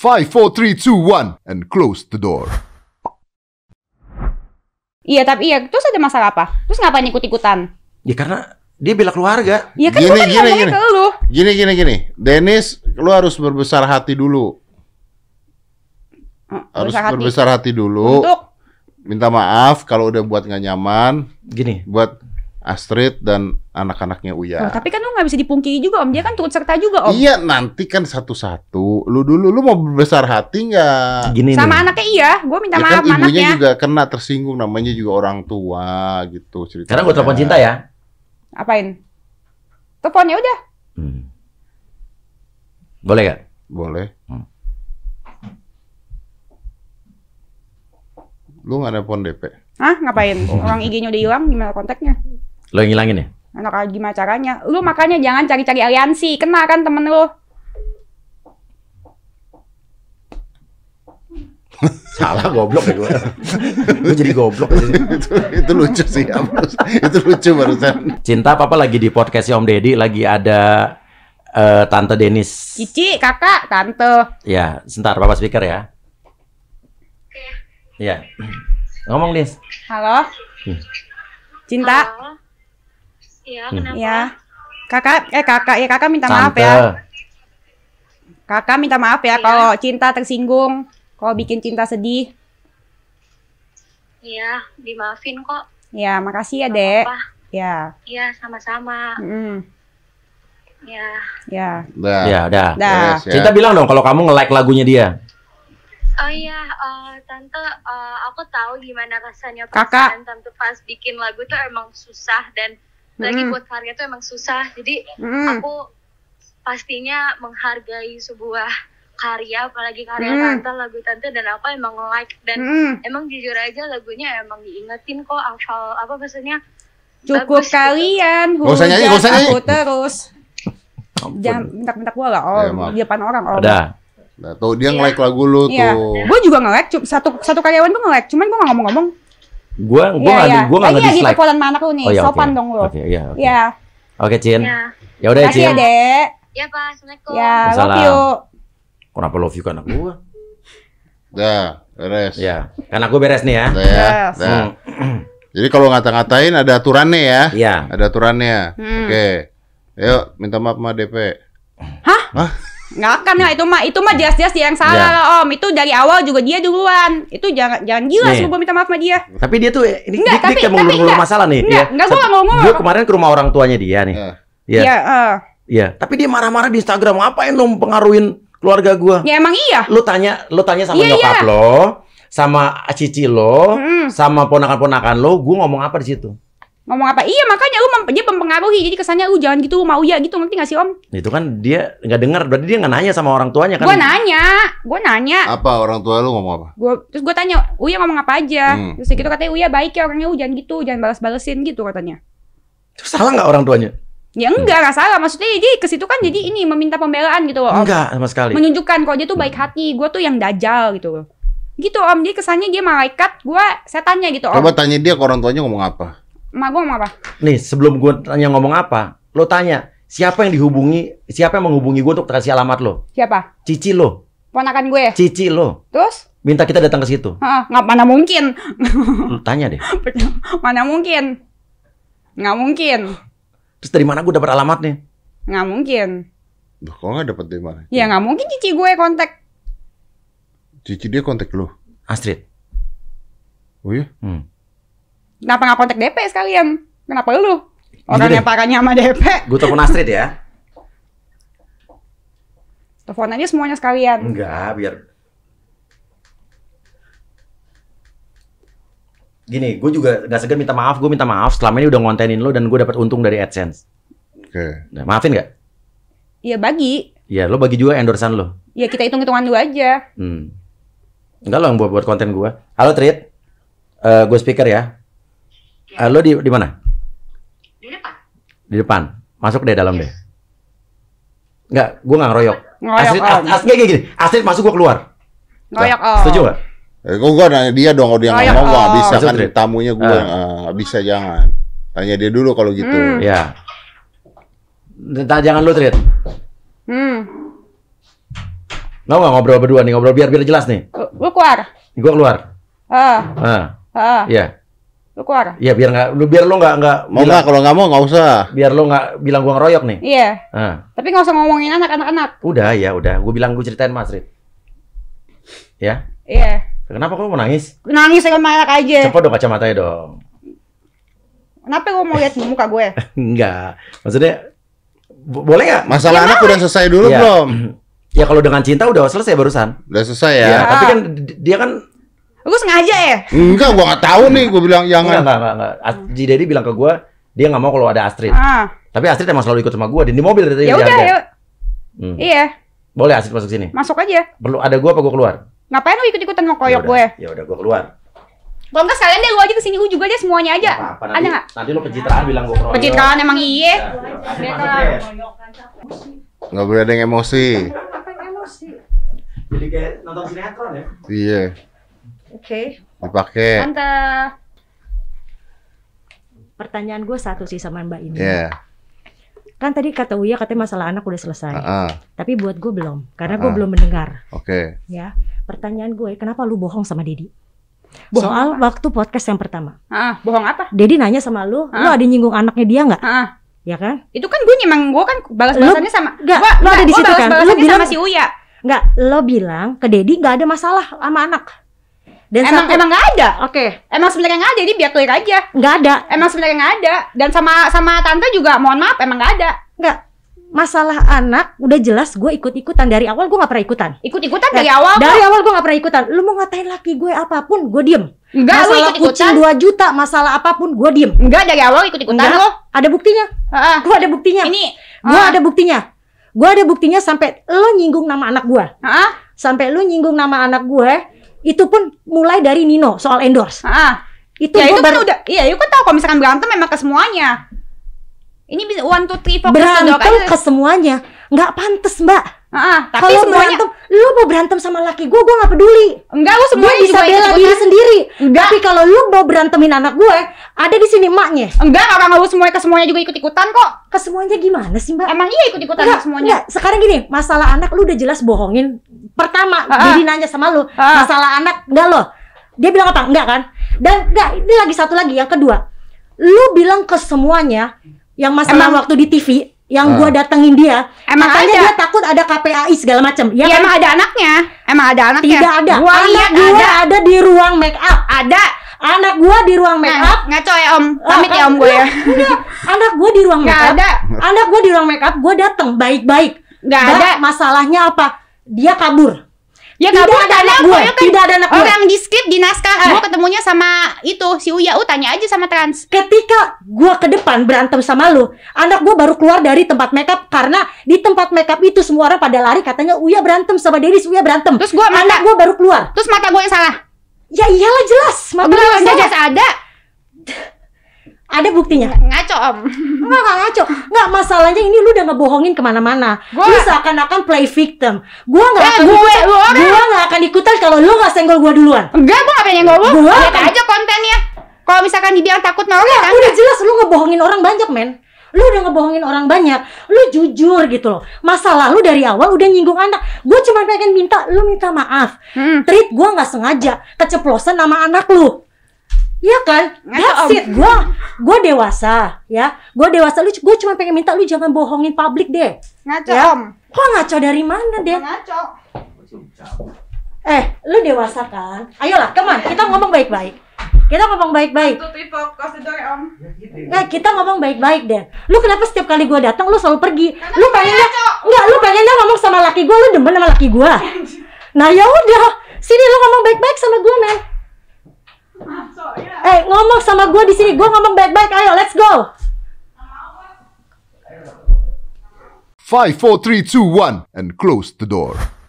5, 4, 3, 2, 1, and close the door. Iya, tapi iya. Terus ada masalah apa? Terus ngapain ikut-ikutan? Ya karena dia bela keluarga. Iya kan gini, gini, gini, gini. lu. Gini, gini, gini. Dennis, lu harus berbesar hati dulu. Besar oh, harus hati. berbesar hati dulu. Untuk? Minta maaf kalau udah buat nggak nyaman. Gini. Buat Astrid dan anak-anaknya Uya. Oh, tapi kan lu nggak bisa dipungkiri juga om, dia kan turut serta juga om. Iya nanti kan satu-satu. Lu dulu lu mau besar hati nggak? Gini sama nih. anaknya iya, gue minta ya kan maaf kan ibunya juga kena tersinggung namanya juga orang tua gitu cerita. Sekarang gue telepon cinta ya. Apain? Teleponnya udah. Hmm. Boleh gak? Boleh. Hmm. Lu nggak nelfon DP? Hah? Ngapain? Oh. Orang IG-nya udah hilang, gimana kontaknya? Lo ngilangin ya? Anak gimana caranya? Lu makanya jangan cari-cari aliansi, kena kan temen lu. Salah goblok ya gue. gue jadi goblok. Jadi. itu, itu lucu sih. Ya. itu lucu barusan. Cinta Papa lagi di podcastnya Om Deddy. Lagi ada uh, Tante Denis. Cici, kakak, Tante. Ya, sebentar Papa speaker ya. ya. Iya. Ngomong, Nis. Halo. Hmm. Cinta. Halo. Ya, Ya. Kakak, eh kakak, ya kakak minta Tante. maaf ya. Kakak minta maaf ya, ya. kalau cinta tersinggung, kalau bikin cinta sedih. Iya, dimaafin kok. Ya, makasih ya, Gak Dek. Apa. Ya. Iya, sama-sama. Mm. Ya. Ya. Dah. Ya, udah. Iya, Dah. ya. Cinta bilang dong kalau kamu nge-like lagunya dia. Oh iya, uh, tante, uh, aku tahu gimana rasanya perasaan Kakak. tante pas bikin lagu tuh emang susah dan lagi buat karya tuh emang susah jadi aku pastinya menghargai sebuah karya apalagi karya mm. tante lagu tante dan apa emang like dan mm. emang jujur aja lagunya emang diingetin kok asal apa maksudnya cukup bagus, gitu. kalian gitu. hujan nyanyi, aku nyanyi. terus jangan minta-minta gue lah oh ya, di depan orang oh Ada. Nah, tuh dia yeah. nge-like iya. lagu lu yeah. tuh. Gue juga nge-like, satu satu karyawan gue nge-like, cuman gue gak ngomong-ngomong. Gue gue yeah, nggak yeah. gue nggak nge-dislike. Iya, perempuan mana lu nih? Oh, iya, Sopan okay. dong lo. Oke okay, iya. Oke okay. Iya. yeah. okay, Cin. Yeah. Ya udah ya, Cin. Terima ya Dek. Iya, Pak, Assalamualaikum. Ya, love you. Kenapa love you kan anak gue? Dah, beres. Ya, karena gue beres nih ya. Dah, ya. Yes. Hmm. Jadi kalau ngata-ngatain ada aturannya ya. Iya. Ada aturannya. Hmm. Oke. Okay. Yuk, minta maaf sama DP. Hah? Hah? Nggak akan lah itu mah itu mah jelas-jelas dia yang salah ya. lah om itu dari awal juga dia duluan itu jangan jangan gila sih gue minta maaf sama dia tapi dia tuh ini enggak, dik tapi, tapi, enggak, masalah nih enggak, dia, enggak, gue nggak ngomong gue kemarin ke rumah orang tuanya dia nih iya yeah. Iya. Iya, uh. iya tapi dia marah-marah di Instagram ngapain dong pengaruhin keluarga gue ya emang iya lu tanya lu tanya sama yeah, iya. nyokap yeah. lo sama cici lo, mm. sama ponakan-ponakan lo, gue ngomong apa di situ? ngomong apa iya makanya lu dia mempengaruhi jadi kesannya lu jangan gitu lu mau ya gitu ngerti gak sih om itu kan dia nggak dengar berarti dia nggak nanya sama orang tuanya kan gue nanya gue nanya apa orang tua lu ngomong apa Gua terus gue tanya uya ngomong apa aja hmm. terus gitu katanya uya baik ya orangnya uya jangan gitu jangan balas-balesin gitu katanya terus salah nggak orang tuanya Ya enggak, hmm. gak salah. Maksudnya jadi kesitu kan jadi hmm. ini meminta pembelaan gitu loh. Om. Enggak, sama sekali. Menunjukkan kalau dia tuh baik hati, gue tuh yang dajal gitu loh. Gitu om, jadi kesannya dia malaikat, gue setannya gitu om. Coba tanya dia ke orang tuanya ngomong apa. Ma gua ngomong apa? Nih, sebelum gue tanya ngomong apa, lo tanya siapa yang dihubungi, siapa yang menghubungi gue untuk kasih alamat lo? Siapa? Cici lo. Ponakan gue. Cici lo. Terus? Minta kita datang ke situ. Heeh, nggak mana mungkin. Lo hmm, tanya deh. mana mungkin? Nggak mungkin. Terus dari mana gue dapat alamatnya? Nggak mungkin. Loh, kok nggak dapat dari mana? Ya nggak mungkin cici gue kontak. Cici dia kontak lo? Astrid. Oh iya? Hmm. Kenapa nggak kontak DP sekalian? Kenapa lu? Orang yang parahnya sama DP. Gue telepon Astrid ya. Telepon aja semuanya sekalian. Enggak, biar Gini, gue juga gak segan minta maaf. Gue minta maaf selama ini udah ngontenin lo dan gue dapat untung dari AdSense. Oke. Nah, maafin gak? Iya bagi. Iya, lo bagi juga endorsean lo. Iya, kita hitung-hitungan dulu aja. Hmm. Enggak lo yang buat, buat konten gue. Halo, Trit. Uh, eh, gue speaker ya. Ya. Uh, lo di di mana? Di depan. Di depan. Masuk deh dalam yes. deh. Enggak, gua nggak ngeroyok. Ngeroyok Astrid, om. gini, Astrid masuk gua keluar. Ngeroyok om. Setuju gak? Eh, gue nanya dia dong kalau dia nggak mau gua bisa kan Astrid. tamunya gue uh. uh, bisa jangan tanya dia dulu kalau gitu. Hmm. Ya. Tentang jangan lu Trit. Hmm. Mau nggak ngobrol berdua nih ngobrol biar biar jelas nih. gua keluar. gua keluar. Ah. Ah. Ah. Iya. Lu keluar. Iya, biar nggak lu biar lu nggak nggak mau nggak kalau nggak mau nggak usah. Biar lu nggak bilang gua ngeroyok nih. Iya. Nah. Tapi nggak usah ngomongin anak-anak-anak. Udah ya, udah. Gua bilang gua ceritain Mas Ya. Iya. Kenapa kok mau nangis? Nangis sama anak aja. Cepet dong kacamatanya dong. Kenapa gua mau lihat muka gue? Enggak. Maksudnya boleh nggak? Masalah iya, anak udah selesai dulu iya. belum? Ya kalau dengan cinta udah selesai barusan. Udah selesai ya. ya. Tapi ah. kan dia kan Gue sengaja ya? Enggak, gue gak tau nih. Gue bilang jangan. Enggak, enggak, enggak. Ji Daddy bilang ke gue, dia gak mau kalau ada Astrid. Ah. Tapi Astrid emang selalu ikut sama gue. di mobil tadi. Ya udah, ya. Hmm. Iya. Boleh Astrid masuk sini? Masuk aja. Perlu ada gue apa gue keluar? Ngapain lu ikut-ikutan mau koyok ya gue? Ya udah, gue keluar. Kalau enggak sekalian deh lu aja kesini juga aja semuanya aja. apa, nanti, ada nggak? Nanti lu pencitraan bilang gue keroyok. Pencitraan emang ya, iya. Ya, ya nggak boleh ada yang emosi. Jadi kayak nonton sinetron ya? Iya. Oke. Okay. Dipakai. Tante. Pertanyaan gue satu sih sama Mbak ini. Iya. Yeah. Kan tadi kata Uya katanya masalah anak udah selesai. Uh -uh. Tapi buat gue belum, karena uh -uh. gue belum mendengar. Oke. Okay. Ya. Pertanyaan gue, kenapa lu bohong sama Dedi? Soal apa? waktu podcast yang pertama. Uh, bohong apa? Didi nanya sama lu, uh. lu ada nyinggung anaknya dia nggak? Uh ya kan? Itu kan gue nyimang gue kan balas balasannya sama gak, gua, lo ada di situ kan? Lo bilang sama si Uya. Enggak, lo bilang ke Dedi Enggak. ada masalah sama anak. Dan emang satu, emang nggak ada. Oke. Okay. Emang sebenarnya nggak ada. jadi biar clear aja. Gak ada. Emang sebenarnya gak ada. Dan sama sama tante juga mohon maaf emang gak ada. Gak. Masalah anak udah jelas gue ikut-ikutan dari awal gue gak pernah ikutan. Ikut-ikutan nah, dari awal? Dari awal gue gak pernah ikutan. Lu mau ngatain laki gue apapun gue diem. Enggak, masalah ikut kucing 2 juta, masalah apapun gue diem. Enggak dari awal ikut-ikutan lo. Ada buktinya. Uh Gue ada buktinya. Ini. Uh. Eh. Gue ada buktinya. Gue ada buktinya sampai lo nyinggung nama anak gue. Uh -uh. Sampai lo nyinggung nama anak gue itu pun mulai dari Nino soal endorse. Ah, itu ya, itu kan udah, iya, itu kan tahu kalau misalkan berantem memang ke semuanya. Ini bisa one two three four berantem ke semuanya, nggak pantas mbak. Ah, ah, tapi kalau semuanya... berantem, lu mau berantem sama laki gue, gue gak peduli. Enggak, lu semuanya gua bisa bela diri sendiri. Enggak. Tapi kalau lu mau berantemin anak gue, ada di sini maknya. Enggak, orang lu semuanya ke semuanya juga ikut ikutan kok. Ke semuanya gimana sih mbak? Emang iya ikut ikutan enggak, semuanya. Enggak, sekarang gini, masalah anak lu udah jelas bohongin pertama ah, ah. jadi nanya sama lu ah. masalah anak enggak lo dia bilang apa enggak kan dan enggak ini lagi satu lagi yang kedua lu bilang ke semuanya yang masalah emang, waktu di TV yang uh. gua datengin dia emang katanya ada. dia takut ada KPAI segala macam ya, ya kan? emang ada anaknya emang ada anaknya tidak ada gua anak iya, gua ada. ada di ruang make up ada anak gua di ruang make nah, up nah, ngaco ya om pamit ya om gua ya anak gua di ruang make up ada anak gua di ruang make up gua dateng baik-baik Gak ada masalahnya apa dia kabur Ya tidak kabur ada anak gue, ya kan tidak ada anak gue. Orang di skip di naskah, eh. gue ketemunya sama itu si Uya. U oh, tanya aja sama Trans. Ketika gue ke depan berantem sama lu, anak gue baru keluar dari tempat makeup karena di tempat makeup itu semua orang pada lari katanya Uya berantem sama Deris, Uya berantem. Terus gue anak gue baru keluar. Terus mata gue yang salah. Ya iyalah jelas, mata gue jelas ada ada buktinya ngaco om nggak nggak ngaco nggak masalahnya ini lu udah ngebohongin kemana-mana gua... lu seakan-akan play victim gua nggak eh, akan gue, ikutan, gue, gue, gue nggak akan ikutan kalau lu nggak senggol gua duluan enggak gua nggak pengen nyenggol lu gua lihat aja kontennya kalau misalkan dibilang takut mau ya, kan udah jelas lu ngebohongin orang banyak men lu udah ngebohongin orang banyak lu jujur gitu loh masalah lu dari awal udah nyinggung anak gue cuma pengen minta lu minta maaf hmm. treat gue nggak sengaja keceplosan nama anak lu Iya kan? That's it. Gue gue dewasa, ya. Gue dewasa. Lu gue cuma pengen minta lu jangan bohongin publik deh. Ngaco ya? om. Kok ngaco dari mana deh? Ngaco. Eh, lu dewasa kan? Ayolah, keman. Kita ngomong baik-baik. Kita ngomong baik-baik. Nah, kita ngomong baik-baik deh. Lu kenapa setiap kali gue datang lu selalu pergi? lu pengennya enggak, lu pengennya ngomong sama laki gua, lu demen sama laki gua. Nah, ya udah. Sini lu ngomong baik-baik sama gua, men. Eh, ngomong sama gue di sini. Gue ngomong baik-baik. Ayo, let's go. 5 4 3 2 1 and close the door.